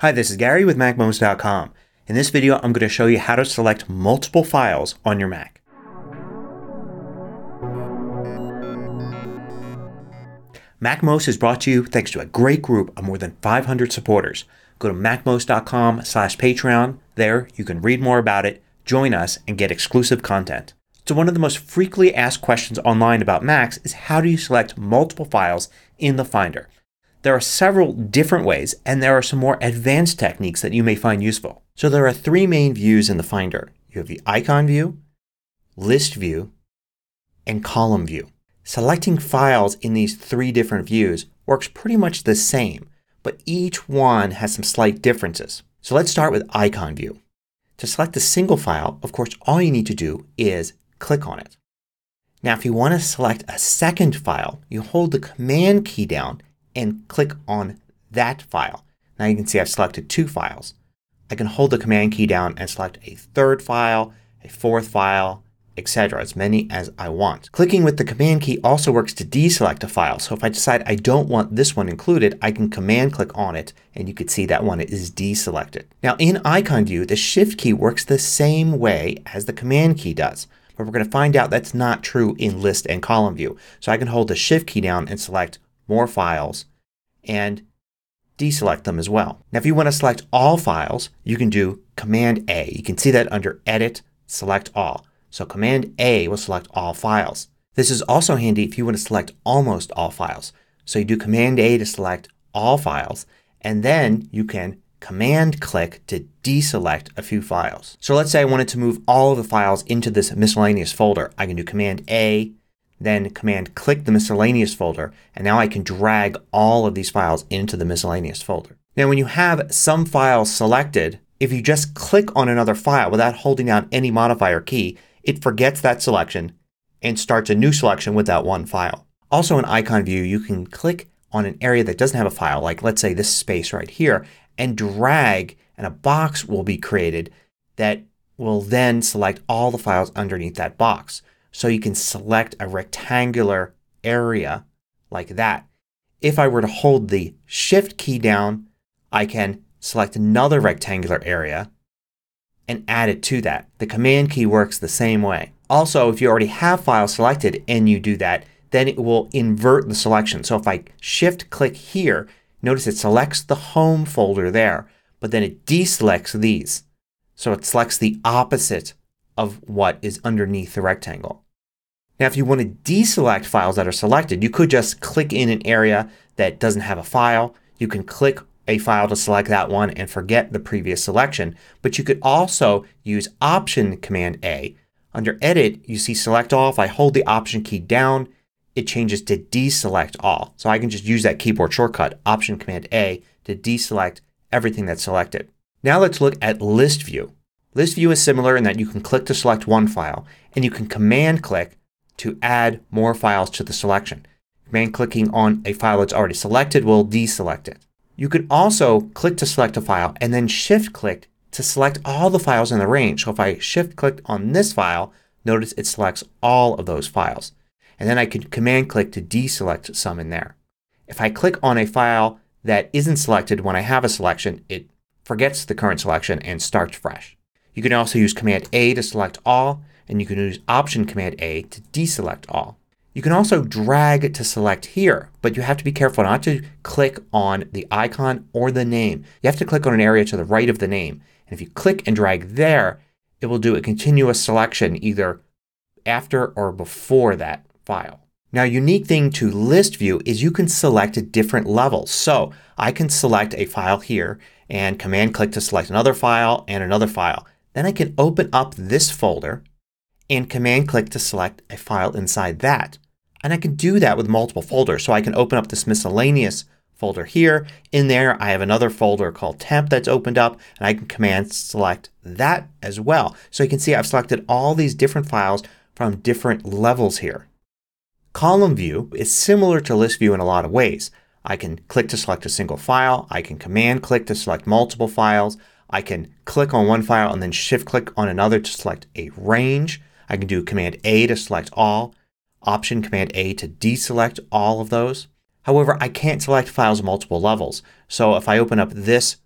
Hi, this is Gary with MacMost.com. In this video, I'm going to show you how to select multiple files on your Mac. MacMost is brought to you thanks to a great group of more than 500 supporters. Go to MacMost.com slash Patreon. There, you can read more about it, join us, and get exclusive content. So one of the most frequently asked questions online about Macs is how do you select multiple files in the Finder. There are several different ways and there are some more advanced techniques that you may find useful. So there are three main views in the Finder. You have the icon view, list view, and column view. Selecting files in these three different views works pretty much the same, but each one has some slight differences. So let's start with icon view. To select a single file, of course, all you need to do is click on it. Now if you want to select a second file, you hold the Command key down and click on that file. Now you can see I've selected two files. I can hold the Command key down and select a third file, a fourth file, etc. As many as I want. Clicking with the Command key also works to deselect a file. So if I decide I don't want this one included I can Command click on it and you can see that one is deselected. Now in icon view the Shift key works the same way as the Command key does. But we're going to find out that's not true in list and column view. So I can hold the Shift key down and select more files, and deselect them as well. Now if you want to select all files you can do Command A. You can see that under Edit, Select All. So Command A will select all files. This is also handy if you want to select almost all files. So you do Command A to select all files and then you can Command click to deselect a few files. So let's say I wanted to move all of the files into this miscellaneous folder. I can do Command A, then command click the miscellaneous folder and now I can drag all of these files into the miscellaneous folder. Now when you have some files selected if you just click on another file without holding down any modifier key it forgets that selection and starts a new selection with that one file. Also in icon view you can click on an area that doesn't have a file like let's say this space right here and drag and a box will be created that will then select all the files underneath that box. So you can select a rectangular area like that. If I were to hold the shift key down I can select another rectangular area and add it to that. The command key works the same way. Also if you already have files selected and you do that then it will invert the selection. So if I shift click here notice it selects the home folder there but then it deselects these. So it selects the opposite of what is underneath the rectangle. Now if you want to deselect files that are selected you could just click in an area that doesn't have a file. You can click a file to select that one and forget the previous selection. But you could also use Option Command A. Under Edit you see Select All. If I hold the Option key down it changes to deselect all. So I can just use that keyboard shortcut Option Command A to deselect everything that's selected. Now let's look at List View. List view is similar in that you can click to select one file and you can command click to add more files to the selection. Command clicking on a file that's already selected will deselect it. You can also click to select a file and then shift click to select all the files in the range. So if I shift click on this file notice it selects all of those files. And then I can command click to deselect some in there. If I click on a file that isn't selected when I have a selection it forgets the current selection and starts fresh. You can also use command A to select all and you can use option command A to deselect all. You can also drag to select here but you have to be careful not to click on the icon or the name. You have to click on an area to the right of the name. And if you click and drag there it will do a continuous selection either after or before that file. Now unique thing to list view is you can select at different levels. So I can select a file here and command click to select another file and another file. Then I can open up this folder and command click to select a file inside that. And I can do that with multiple folders. So I can open up this miscellaneous folder here. In there I have another folder called temp that's opened up and I can command select that as well. So you can see I've selected all these different files from different levels here. Column view is similar to list view in a lot of ways. I can click to select a single file. I can command click to select multiple files. I can click on one file and then shift click on another to select a range. I can do command A to select all. Option command A to deselect all of those. However, I can't select files multiple levels. So if I open up this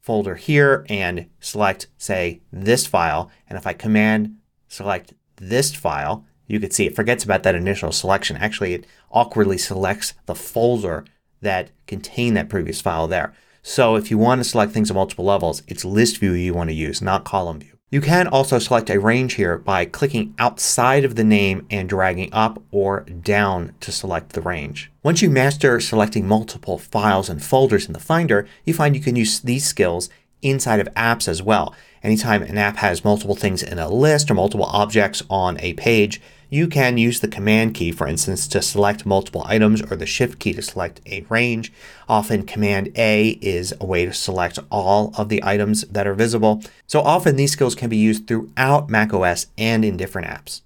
folder here and select say this file and if I command select this file you can see it forgets about that initial selection. Actually it awkwardly selects the folder that contained that previous file there. So if you want to select things at multiple levels it's list view you want to use not column view. You can also select a range here by clicking outside of the name and dragging up or down to select the range. Once you master selecting multiple files and folders in the Finder you find you can use these skills inside of apps as well. Anytime an app has multiple things in a list or multiple objects on a page, you can use the command key, for instance, to select multiple items or the shift key to select a range. Often command A is a way to select all of the items that are visible. So often these skills can be used throughout macOS and in different apps.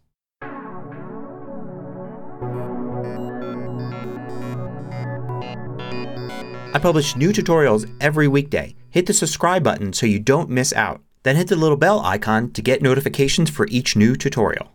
I publish new tutorials every weekday. Hit the subscribe button so you don't miss out. Then hit the little bell icon to get notifications for each new tutorial.